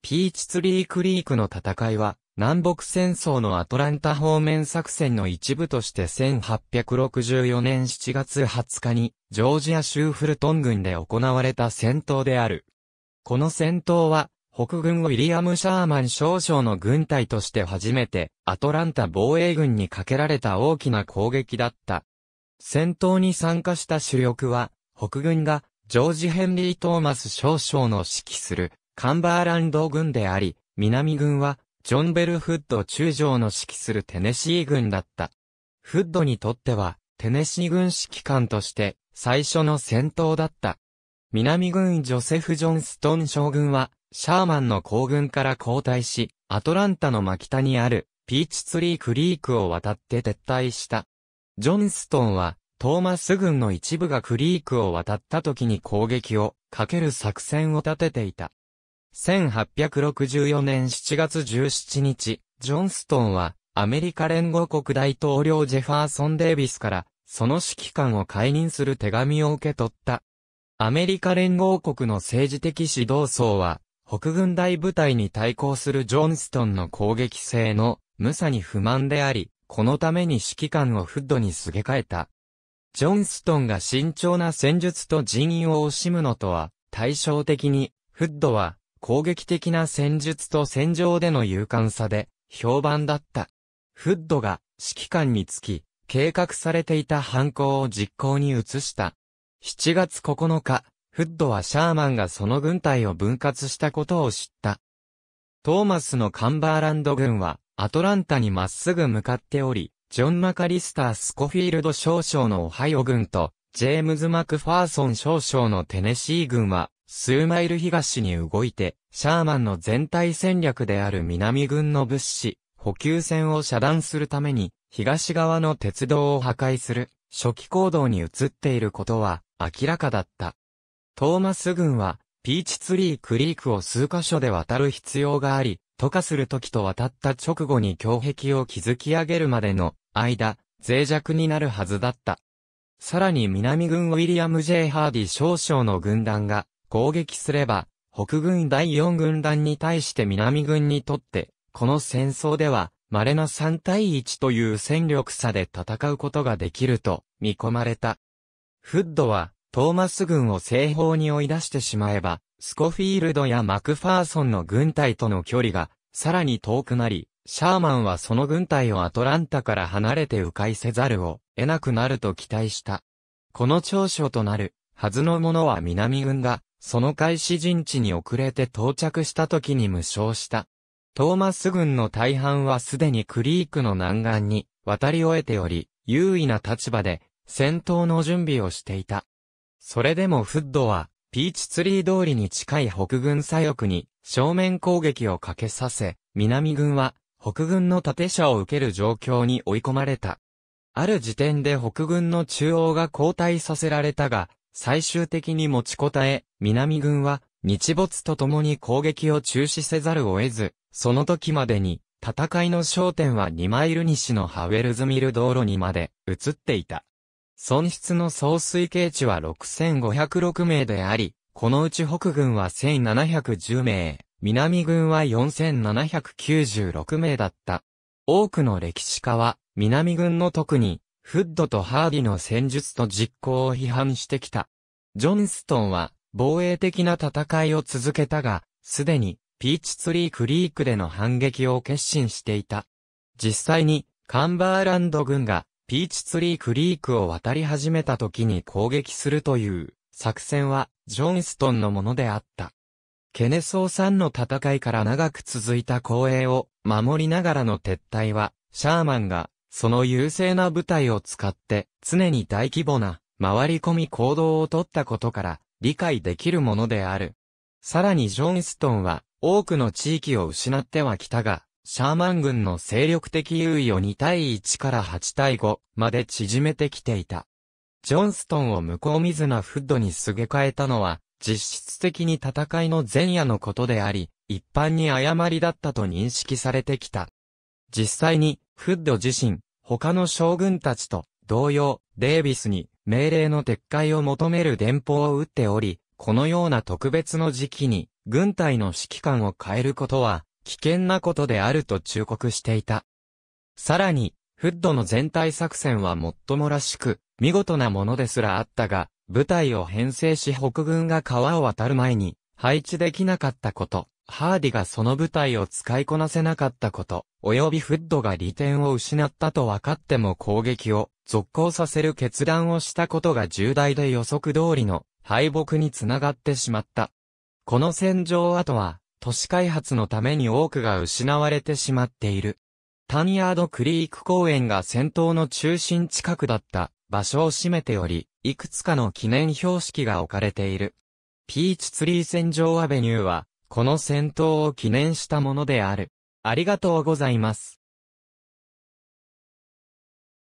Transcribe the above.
ピーチツリークリークの戦いは、南北戦争のアトランタ方面作戦の一部として1864年7月20日に、ジョージア州フルトン軍で行われた戦闘である。この戦闘は、北軍ウィリアム・シャーマン少将の軍隊として初めて、アトランタ防衛軍にかけられた大きな攻撃だった。戦闘に参加した主力は、北軍が、ジョージ・ヘンリー・トーマス少将の指揮する、カンバーランド軍であり、南軍は、ジョンベル・フッド中将の指揮するテネシー軍だった。フッドにとっては、テネシー軍指揮官として、最初の戦闘だった。南軍ジョセフ・ジョンストン将軍は、シャーマンの行軍から交代し、アトランタの真北にある、ピーチツリークリークを渡って撤退した。ジョンストンは、トーマス軍の一部がクリークを渡った時に攻撃をかける作戦を立てていた。1864年7月17日、ジョンストンは、アメリカ連合国大統領ジェファーソン・デイビスから、その指揮官を解任する手紙を受け取った。アメリカ連合国の政治的指導層は、北軍大部隊に対抗するジョンストンの攻撃性の無さに不満であり、このために指揮官をフッドにすげ替えた。ジョンストンが慎重な戦術と人員を惜しむのとは、対照的に、フッドは攻撃的な戦術と戦場での勇敢さで評判だった。フッドが指揮官につき、計画されていた犯行を実行に移した。7月9日、フッドはシャーマンがその軍隊を分割したことを知った。トーマスのカンバーランド軍は、アトランタにまっすぐ向かっており、ジョン・マカリスター・スコフィールド少将のオハイオ軍と、ジェームズ・マクファーソン少将のテネシー軍は、数マイル東に動いて、シャーマンの全体戦略である南軍の物資、補給線を遮断するために、東側の鉄道を破壊する、初期行動に移っていることは、明らかだった。トーマス軍は、ピーチツリークリークを数箇所で渡る必要があり、渡河する時と渡った直後に胸壁を築き上げるまでの間、脆弱になるはずだった。さらに南軍ウィリアム・ J・ ハーディ少将の軍団が、攻撃すれば、北軍第四軍団に対して南軍にとって、この戦争では、稀な3対1という戦力差で戦うことができると見込まれた。フッドは、トーマス軍を西方に追い出してしまえば、スコフィールドやマクファーソンの軍隊との距離が、さらに遠くなり、シャーマンはその軍隊をアトランタから離れて迂回せざるを得なくなると期待した。この長所となるはずのものは南軍が、その開始陣地に遅れて到着した時に無償した。トーマス軍の大半はすでにクリークの南岸に渡り終えており、優位な立場で戦闘の準備をしていた。それでもフッドは、ピーチツリー通りに近い北軍左翼に正面攻撃をかけさせ、南軍は北軍の盾射を受ける状況に追い込まれた。ある時点で北軍の中央が交代させられたが、最終的に持ちこたえ、南軍は日没とともに攻撃を中止せざるを得ず、その時までに、戦いの焦点は2マイル西のハウェルズミル道路にまで移っていた。損失の総推計値は6506名であり、このうち北軍は1710名、南軍は4796名だった。多くの歴史家は、南軍の特にフッドとハーディの戦術と実行を批判してきた。ジョンストンは防衛的な戦いを続けたが、すでにピーチツリークリークでの反撃を決心していた。実際にカンバーランド軍がピーチツリークリークを渡り始めた時に攻撃するという作戦はジョンストンのものであった。ケネソーさんの戦いから長く続いた後衛を守りながらの撤退はシャーマンがその優勢な部隊を使って常に大規模な回り込み行動をとったことから理解できるものである。さらにジョンストンは多くの地域を失ってはきたが、シャーマン軍の勢力的優位を2対1から8対5まで縮めてきていた。ジョンストンを向こう水なフッドにすげ替えたのは、実質的に戦いの前夜のことであり、一般に誤りだったと認識されてきた。実際に、フッド自身、他の将軍たちと、同様、デイビスに、命令の撤回を求める電報を打っており、このような特別の時期に、軍隊の指揮官を変えることは、危険なことであると忠告していた。さらに、フッドの全体作戦はもっともらしく、見事なものですらあったが、部隊を編成し北軍が川を渡る前に、配置できなかったこと。ハーディがその部隊を使いこなせなかったこと、及びフッドが利点を失ったと分かっても攻撃を続行させる決断をしたことが重大で予測通りの敗北につながってしまった。この戦場跡は、都市開発のために多くが失われてしまっている。タンヤードクリーク公園が戦闘の中心近くだった場所を占めており、いくつかの記念標識が置かれている。ピーチツリー戦場アベニューは、この戦闘を記念したものである。ありがとうございます。